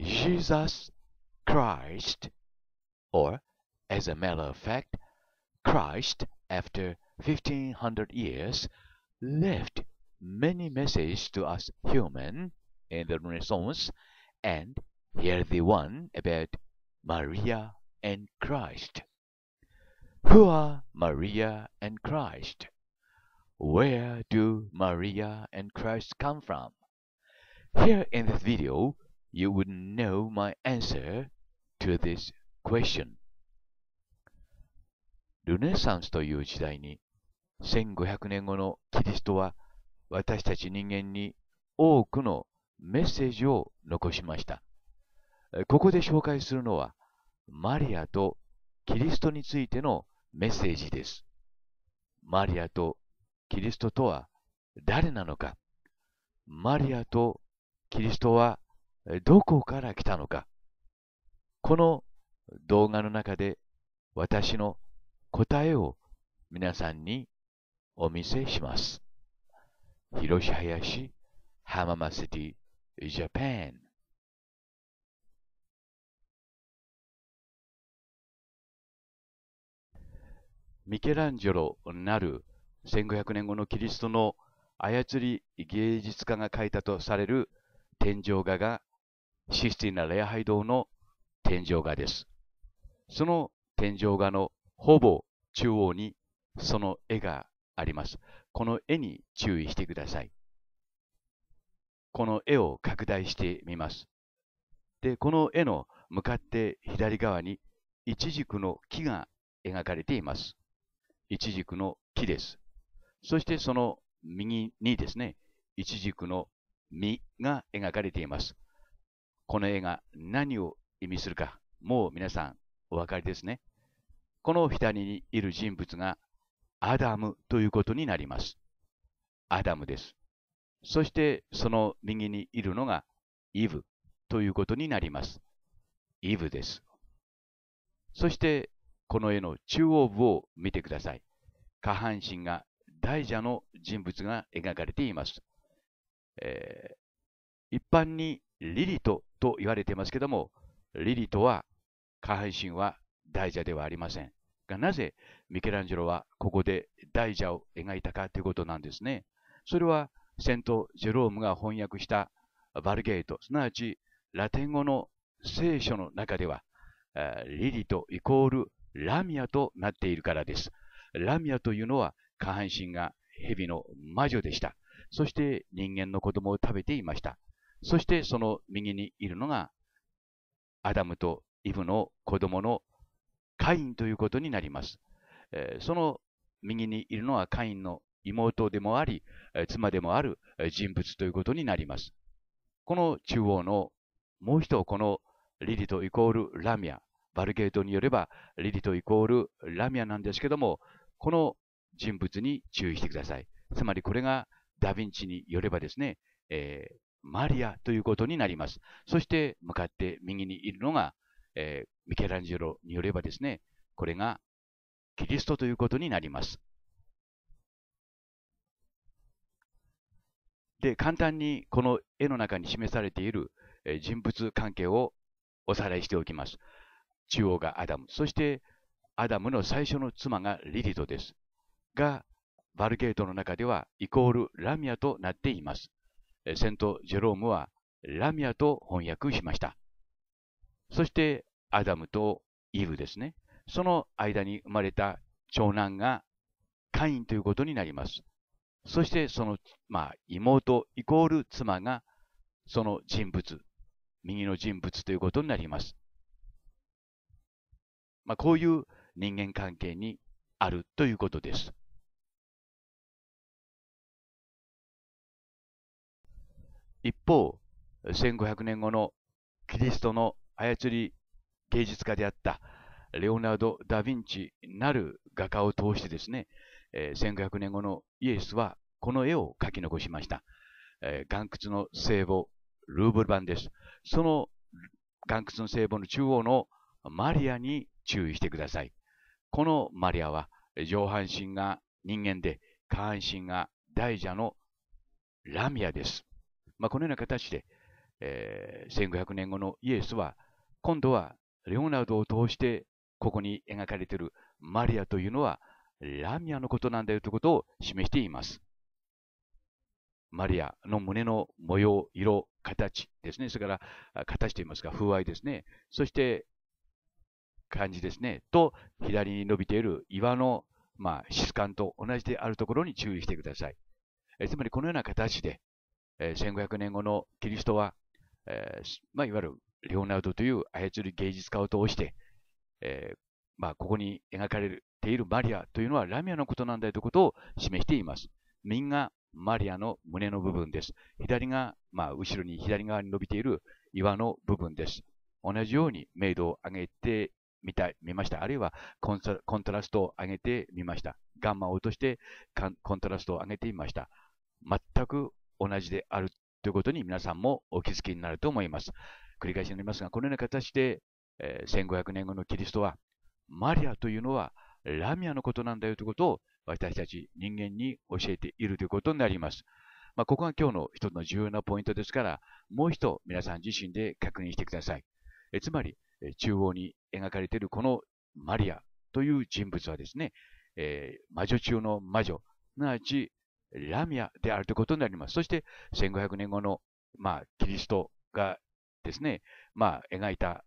Jesus Christ, or, as a matter of fact, Christ, after 1500 years, left many messages to us human in the Renaissance, and here the one about Maria and Christ. Who are Maria and Christ? Where do Maria and Christ come from? Here in this video, you would know my answer to this question. ルネサンスという時代に1500年後のキリストは私たち人間に多くのメッセージを残しました。ここで紹介するのはマリアとキリストについてのメッセージです。マリアとキリストとは誰なのかマリアとキリストはどこから来たのか。この動画の中で私の答えを皆さんにお見せします。広し林浜松シティジャパンミケランジェロなる1500年後のキリストの操り芸術家が描いたとされる天井画がシスティナ礼拝堂の天井画です。その天井画のほぼ中央にその絵があります。この絵に注意してください。この絵を拡大してみます。で、この絵の向かって左側にイチジクの木が描かれています。イチジクの木です。そしてその右にですね、イチジクの実が描かれています。この絵が何を意味するか、もう皆さんお分かりですね。この左にいる人物がアダムということになります。アダムです。そしてその右にいるのがイブということになります。イブです。そしてこの絵の中央部を見てください。下半身が大蛇の人物が描かれています。えー、一般にリリトと言われていますけども、リリトは、下半身は大蛇ではありません。が、なぜミケランジェロはここで大蛇を描いたかということなんですね。それは、セント・ジェロームが翻訳したバルゲート、すなわちラテン語の聖書の中では、リリトイコールラミアとなっているからです。ラミアというのは下半身が蛇の魔女でした。そして人間の子供を食べていました。そしてその右にいるのが、アダムとイブの子供のカインということになります。えー、その右にいるのはカインの妹でもあり、妻でもある人物ということになります。この中央のもう一つ、このリリトイコールラミア、バルゲートによればリリトイコールラミアなんですけども、この人物に注意してください。つまりこれがダヴィンチによればですね、えー、マリアということになります。そして向かって右にいるのが、えー、ミケランジェロによればですね、これがキリストということになります。で、簡単にこの絵の中に示されている人物関係をおさらいしておきます。中央がアダム、そしてアダムの最初の妻がリリトです。が、バルゲートの中ではイコールラミアとなっています。セント・ジェロームはラミアと翻訳しました。そしてアダムとイブですね。その間に生まれた長男がカインということになります。そしてその、まあ、妹イコール妻がその人物、右の人物ということになります。まあ、こういう人間関係にあるということです。一方、1500年後のキリストの操り芸術家であったレオナルド・ダ・ヴィンチなる画家を通してですね、え1500年後のイエスはこの絵を描き残しました。え岩窟の聖母、ルーブル版です。その岩窟の聖母の中央のマリアに注意してください。このマリアは上半身が人間で、下半身が大蛇のラミアです。まあ、このような形で、えー、1500年後のイエスは、今度はレオナルドを通して、ここに描かれているマリアというのは、ラミアのことなんだよということを示しています。マリアの胸の模様、色、形ですね。それから、形といいますか、風合いですね。そして、感じですね。と、左に伸びている岩の、まあ、質感と同じであるところに注意してください。えつまり、このような形で、1500年後のキリストは、えー、まあ、いわゆるレオナルドという操る芸術家を通して、えー、まあ、ここに描かれているマリアというのはラミアのことなんだということを示しています。右がマリアの胸の部分です。左が、まあ、後ろに左側に伸びている岩の部分です。同じように明度を上げてみた見ました。あるいはコントラストを上げてみました。ガンマを落としてコントラストを上げてみました。全く同じであるということに皆さんもお気づきになると思います。繰り返しになりますが、このような形で、えー、1500年後のキリストは、マリアというのはラミアのことなんだよということを私たち人間に教えているということになります。まあ、ここが今日の一つの重要なポイントですから、もう一度皆さん自身で確認してください。えつまり、え中央に描かれているこのマリアという人物はですね、えー、魔女中の魔女、すなわちラミアであるということになります。そして1500年後の、まあ、キリストがですね、まあ、描いた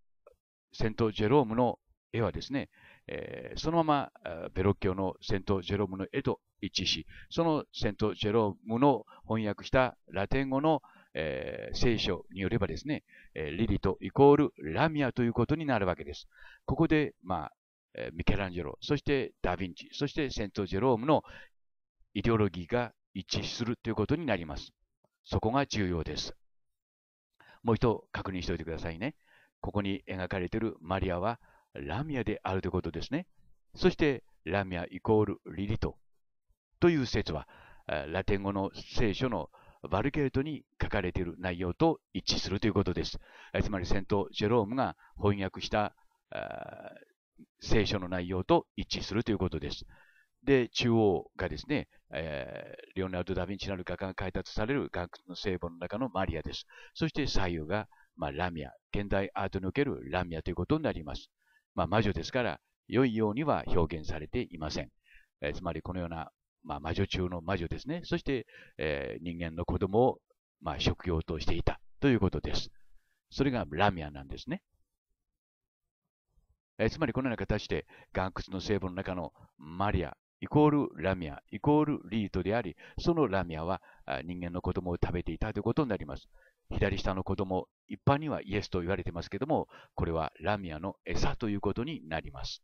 セント・ジェロームの絵はですね、えー、そのままベロッキオのセント・ジェロームの絵と一致し、そのセント・ジェロームの翻訳したラテン語の、えー、聖書によればですね、えー、リリとイコールラミアということになるわけです。ここで、まあ、ミケランジェロ、そしてダヴィンチ、そしてセント・ジェロームのイデオロギーが一致するということになります。そこが重要です。もう一度確認しておいてくださいね。ここに描かれているマリアはラミアであるということですね。そしてラミアイコールリリトという説はラテン語の聖書のバルケルトに書かれている内容と一致するということです。つまりセント・ジェロームが翻訳した聖書の内容と一致するということです。で、中央がですね、えー、レオナルド・ダ・ヴィンチなる画家が開発される岩窟の聖母の中のマリアです。そして左右が、まあ、ラミア、現代アートにおけるラミアということになります。まあ、魔女ですから、良いようには表現されていません。えー、つまりこのような、まあ、魔女中の魔女ですね。そして、えー、人間の子供を、まあ、食としていたということです。それがラミアなんですね。えー、つまりこのような形で、岩窟の聖母の中のマリアイコールラミア、イコールリートであり、そのラミアは人間の子供を食べていたということになります。左下の子供、一般にはイエスと言われてますけども、これはラミアの餌ということになります。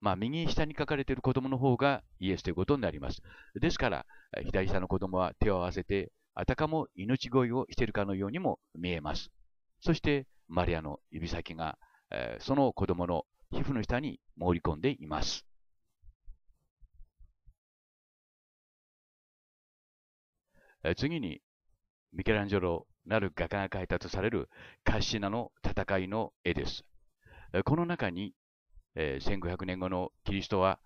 まあ、右下に書かれている子供の方がイエスということになります。ですから、左下の子供は手を合わせて、あたかも命乞いをしているかのようにも見えます。そして、マリアの指先が、えー、その子供の皮膚の下に潜り込んでいます。次に、ミケランジェロなる画家が描いたとされるカッシナの戦いの絵です。この中に、1500年後のキリストは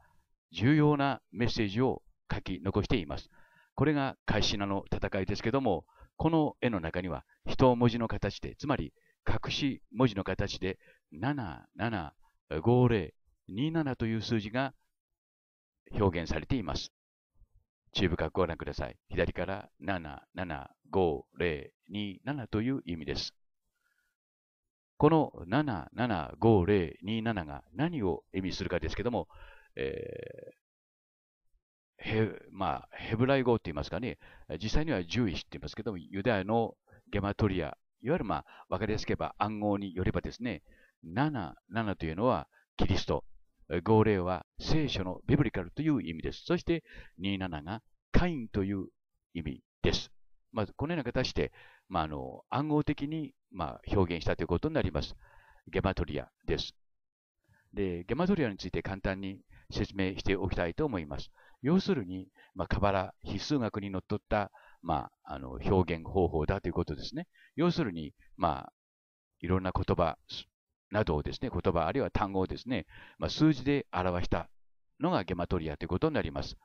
重要なメッセージを書き残しています。これがカッシナの戦いですけども、この絵の中には一文字の形で、つまり隠し文字の形で、7、7、5027という数字が表現されています。注意深くご覧ください。左から775027という意味です。この775027が何を意味するかですけども、えー、へまあ、ヘブライ語って言いますかね、実際には獣医師って言いますけども、ユダヤのゲマトリア、いわゆるまあ、わかりやすければ暗号によればですね、7、7というのはキリスト。50は聖書のビブリカルという意味です。そして27がカインという意味です。まず、このような形で、まあ、あの暗号的に、まあ、表現したということになります。ゲマトリアです。で、ゲマトリアについて簡単に説明しておきたいと思います。要するに、まあ、カバラ、非数学にのっとった、まあ、あの表現方法だということですね。要するに、まあ、いろんな言葉、などをですね、言葉あるいは単語をですね、まあ、数字で表したのがゲマトリアということになります。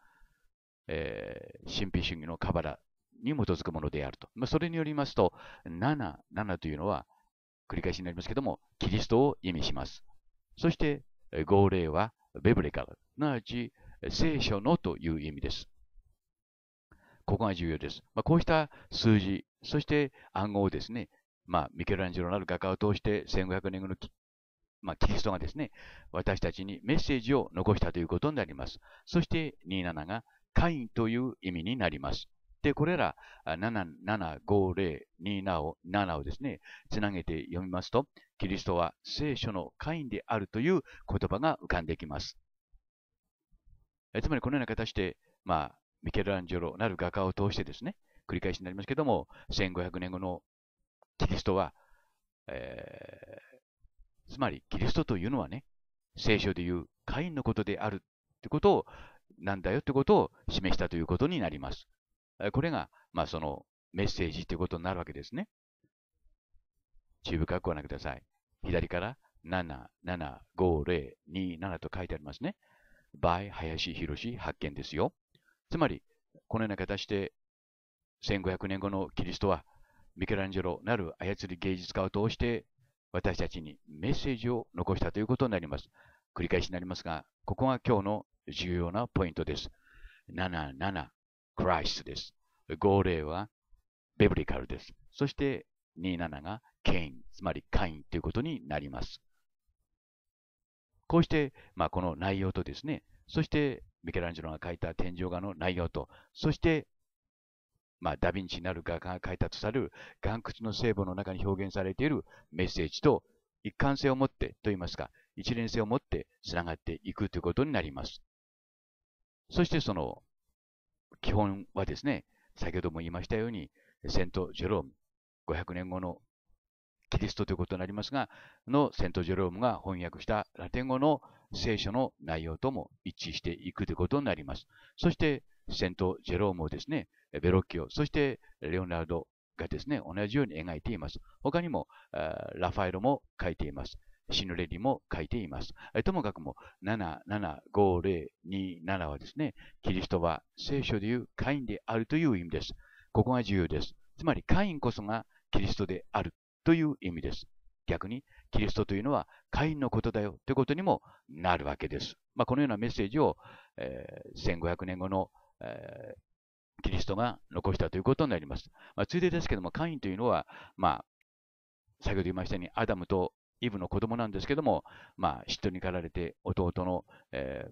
えー、神秘主義のカバラに基づくものであると。まあ、それによりますと、7、7というのは、繰り返しになりますけども、キリストを意味します。そして、号令はベブレカル、なわち聖書のという意味です。ここが重要です。まあ、こうした数字、そして暗号をですね、まあ、ミケランジェロなる画家を通して1500年後のまあ、キリストがですね、私たちにメッセージを残したということになります。そして27がカインという意味になります。で、これら775027ををですね、つなげて読みますと、キリストは聖書のカインであるという言葉が浮かんできます。えつまりこのような形で、まあ、ミケランジェロなる画家を通してですね、繰り返しになりますけども、1500年後のキリストは、えー、つまりキリストというのはね、聖書でいうカインのことであるってことを、なんだよってことを示したということになります。これが、まあ、そのメッセージということになるわけですね。注意深くご覧ください。左から775027と書いてありますね。by 林博発見ですよ。つまり、このような形で1500年後のキリストはミケランジェロなる操り芸術家を通して私たちにメッセージを残したということになります。繰り返しになりますが、ここが今日の重要なポイントです。77、クライスです。50はベブリカルです。そして27がケイン、つまりカインということになります。こうして、まあ、この内容とですね、そしてミケランジェロが描いた天井画の内容と、そしてまあ、ダヴィンチなる画家が書いたとされる岩窟の聖母の中に表現されているメッセージと一貫性を持ってといいますか、一連性を持ってつながっていくということになります。そしてその基本はですね、先ほども言いましたように、セント・ジェローム、500年後のキリストということになりますが、のセント・ジェロームが翻訳したラテン語の聖書の内容とも一致していくということになります。そして、セント・ジェロームをですね、ベロッキオ、そしてレオナルドがですね、同じように描いています。他にも、ラファエロも描いています。シヌレリも描いています。ともかくも、775027はですね、キリストは聖書でいうカインであるという意味です。ここが重要です。つまり、カインこそがキリストであるという意味です。逆に、キリストというのはカインのことだよということにもなるわけです。まあ、このようなメッセージを、えー、1500年後のえー、キリストが残したということになります。まあ、ついでですけども、カインというのは、まあ、先ほど言いましたように、アダムとイブの子供なんですけども、まあ、嫉妬に駆られて弟の、えー、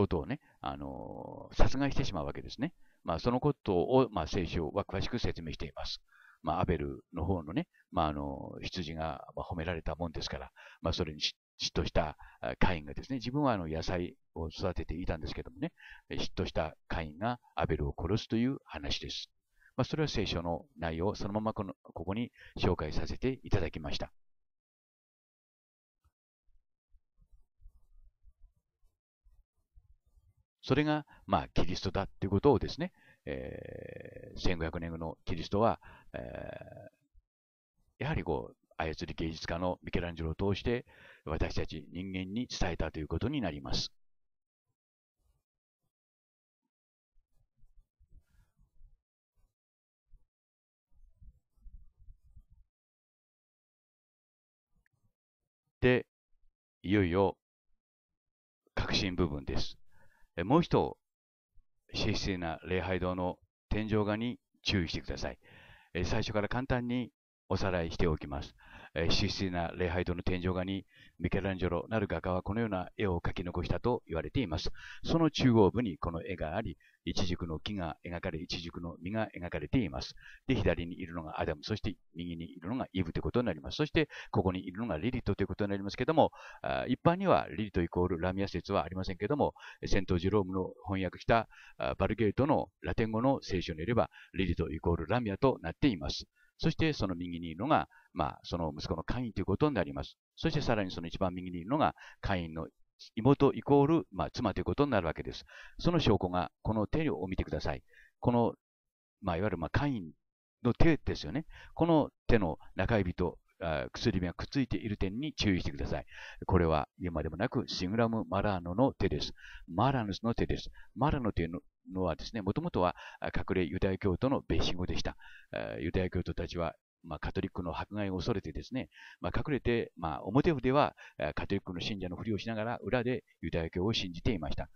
弟をね、あのー、殺害してしまうわけですね。まあ、そのことを、まあ、聖書は詳しく説明しています。まあ、アベルの方のね、まあ、あの、羊が褒められたもんですから、まあ、それに嫉嫉妬したカインがですね、自分はあの野菜を育てていたんですけどもね、嫉妬したカインがアベルを殺すという話です。まあ、それは聖書の内容をそのままこのここに紹介させていただきました。それが、まあ、キリストだということをですね、えー、1500年後のキリストは、えー、やはりこう、操り芸術家のミケランジェロを通して、私たち人間に伝えたということになります。で、いよいよ、核心部分です。もう一度、神聖な礼拝堂の天井画に注意してください。最初から簡単におさらいしておきます。えー、神聖な礼拝堂の天井画に、ミケランジェロなる画家はこのような絵を描き残したと言われています。その中央部にこの絵があり、一軸の木が描かれ、一軸の実が描かれています。で、左にいるのがアダム、そして右にいるのがイブということになります。そして、ここにいるのがリリトということになりますけども、あ一般にはリリトイコールラミア説はありませんけども、セント・ジロームの翻訳したバルゲートのラテン語の聖書によれば、リリトイコールラミアとなっています。そしてその右にいるのが、まあ、その息子のカインということになります。そしてさらにその一番右にいるのがカインの妹イコール、まあ、妻ということになるわけです。その証拠が、この手を見てください。この、まあ、いわゆる、まあ、カインの手ですよね。この手の中指と薬指がくっついている点に注意してください。これは言うまでもなくシグラム・マラーノの手です。マラノスの手です。マラノというののはですね、もともとは隠れユダヤ教徒のベーシングでした。ユダヤ教徒たちはまあ、カトリックの迫害を恐れてですね、まあ、隠れて、まあ、表ではカトリックの信者のふりをしながら、裏でユダヤ教を信じていました。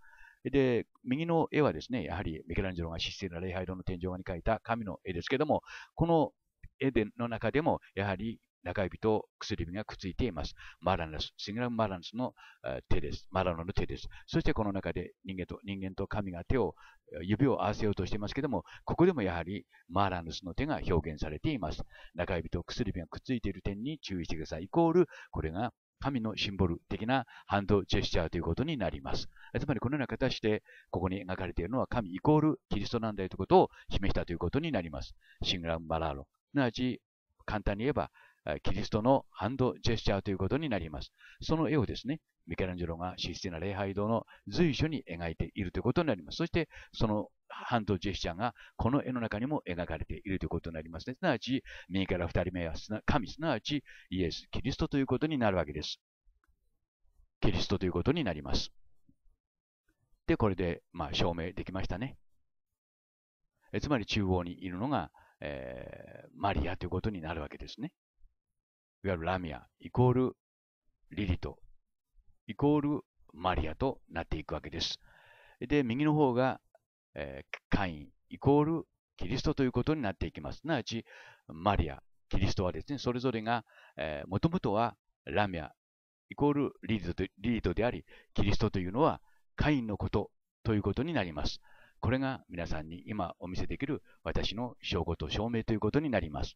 で、右の絵はですね、やはりミケランジェロがシステラ礼拝堂の天井に描いた神の絵ですけども、この絵での中でも、やはり中指と薬指がくっついています。マランス、シングラムマランスの手です。マラノの手です。そしてこの中で人間と、人間と神が手を、指を合わせようとしていますけども、ここでもやはりマラヌスの手が表現されています。中指と薬指がくっついている点に注意してください。イコール、これが神のシンボル的なハンドジェスチャーということになります。つまりこのような形で、ここに描かれているのは神イコールキリストなんだということを示したということになります。シングラム・マラノ。ロ。すなわち、簡単に言えば、キリストのハンドジェスチャーということになります。その絵をですね、ミケランジェロがシティな礼拝堂の随所に描いているということになります。そして、そのハンドジェスチャーがこの絵の中にも描かれているということになりますね。すなわち、右から二人目は神、すなわちイエス、キリストということになるわけです。キリストということになります。で、これで、まあ、証明できましたね。えつまり中央にいるのが、えー、マリアということになるわけですね。いわゆるラミア、イコールリリト、イコールマリアとなっていくわけです。で、右の方が、えー、カイン、イコールキリストということになっていきます。すなわち、マリア、キリストはですね、それぞれが、もともとはラミア、イコールリードでリードであり、キリストというのはカインのことということになります。これが皆さんに今お見せできる私の証拠と証明ということになります。